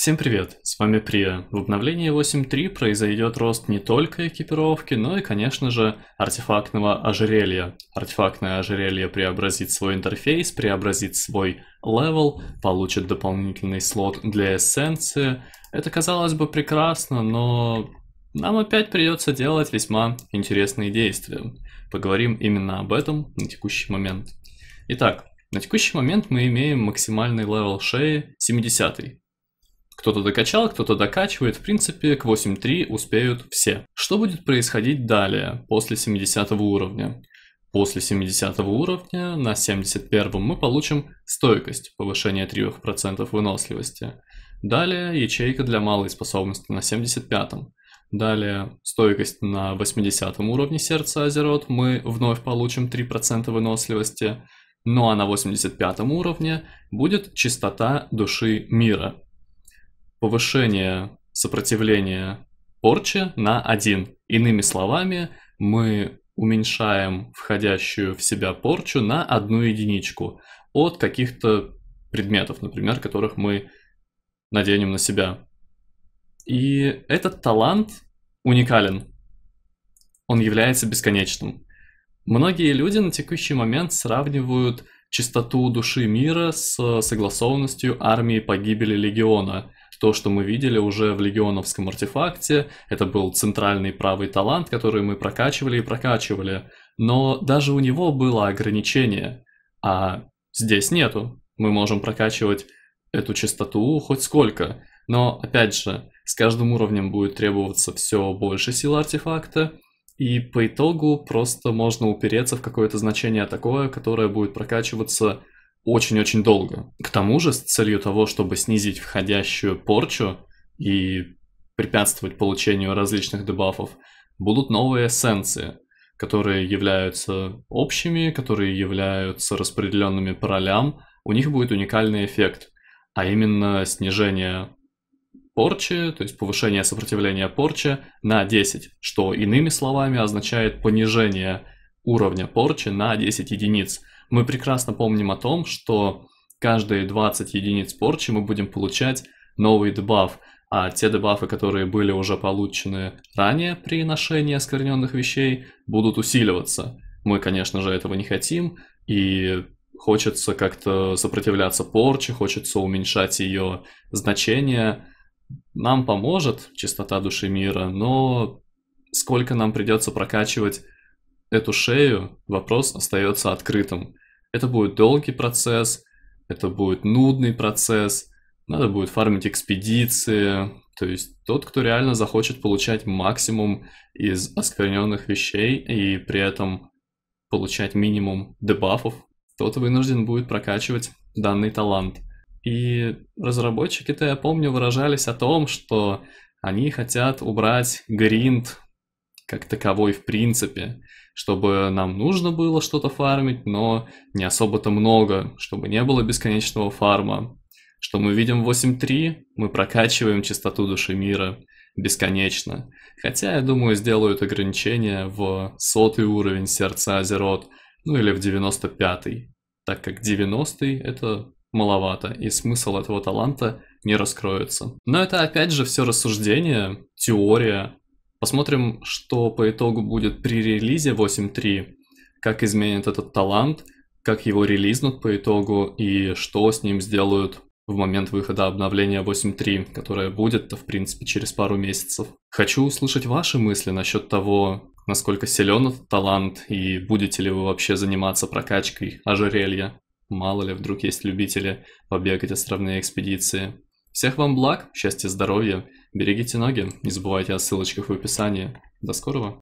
Всем привет, с вами Прия. В обновлении 8.3 произойдет рост не только экипировки, но и, конечно же, артефактного ожерелья. Артефактное ожерелье преобразит свой интерфейс, преобразит свой левел, получит дополнительный слот для эссенции. Это, казалось бы, прекрасно, но нам опять придется делать весьма интересные действия. Поговорим именно об этом на текущий момент. Итак, на текущий момент мы имеем максимальный левел шеи 70 -й. Кто-то докачал, кто-то докачивает, в принципе, к 8.3 успеют все. Что будет происходить далее, после 70 уровня? После 70 уровня на 71 мы получим стойкость, повышение 3% выносливости. Далее ячейка для малой способности на 75. -м. Далее стойкость на 80 уровне сердца Азерот мы вновь получим 3% выносливости. Ну а на 85 уровне будет чистота души мира, повышение сопротивления порчи на 1. Иными словами, мы уменьшаем входящую в себя порчу на одну единичку от каких-то предметов, например, которых мы наденем на себя. И этот талант уникален. Он является бесконечным. Многие люди на текущий момент сравнивают чистоту души мира с согласованностью армии погибели легиона то, что мы видели уже в легионовском артефакте. Это был центральный правый талант, который мы прокачивали и прокачивали. Но даже у него было ограничение, а здесь нету. Мы можем прокачивать эту частоту хоть сколько. Но, опять же, с каждым уровнем будет требоваться все больше сил артефакта, и по итогу просто можно упереться в какое-то значение такое, которое будет прокачиваться очень-очень долго. К тому же, с целью того, чтобы снизить входящую порчу и препятствовать получению различных дебафов, будут новые эссенции, которые являются общими, которые являются распределенными по ролям. У них будет уникальный эффект, а именно снижение порчи, то есть повышение сопротивления порчи на 10, что иными словами означает понижение уровня порчи на 10 единиц – мы прекрасно помним о том, что каждые 20 единиц порчи мы будем получать новый дебаф, а те дебафы, которые были уже получены ранее при ношении оскверненных вещей, будут усиливаться. Мы, конечно же, этого не хотим, и хочется как-то сопротивляться порче, хочется уменьшать ее значение. Нам поможет чистота души мира, но сколько нам придется прокачивать эту шею, вопрос остается открытым. Это будет долгий процесс, это будет нудный процесс, надо будет фармить экспедиции, то есть тот, кто реально захочет получать максимум из оскверненных вещей и при этом получать минимум дебафов, тот вынужден будет прокачивать данный талант. И разработчики-то, я помню, выражались о том, что они хотят убрать гринд как таковой в принципе чтобы нам нужно было что-то фармить, но не особо-то много, чтобы не было бесконечного фарма. Что мы видим в 8.3, мы прокачиваем частоту души мира бесконечно. Хотя, я думаю, сделают ограничение в сотый уровень сердца Азерот, ну или в 95-й, так как 90-й это маловато, и смысл этого таланта не раскроется. Но это опять же все рассуждение, теория, Посмотрим, что по итогу будет при релизе 8.3, как изменит этот талант, как его релизнут по итогу и что с ним сделают в момент выхода обновления 8.3, которое будет, в принципе, через пару месяцев. Хочу услышать ваши мысли насчет того, насколько силен этот талант и будете ли вы вообще заниматься прокачкой ожерелья. Мало ли, вдруг есть любители побегать островные экспедиции. Всех вам благ, счастья, здоровья, берегите ноги, не забывайте о ссылочках в описании. До скорого!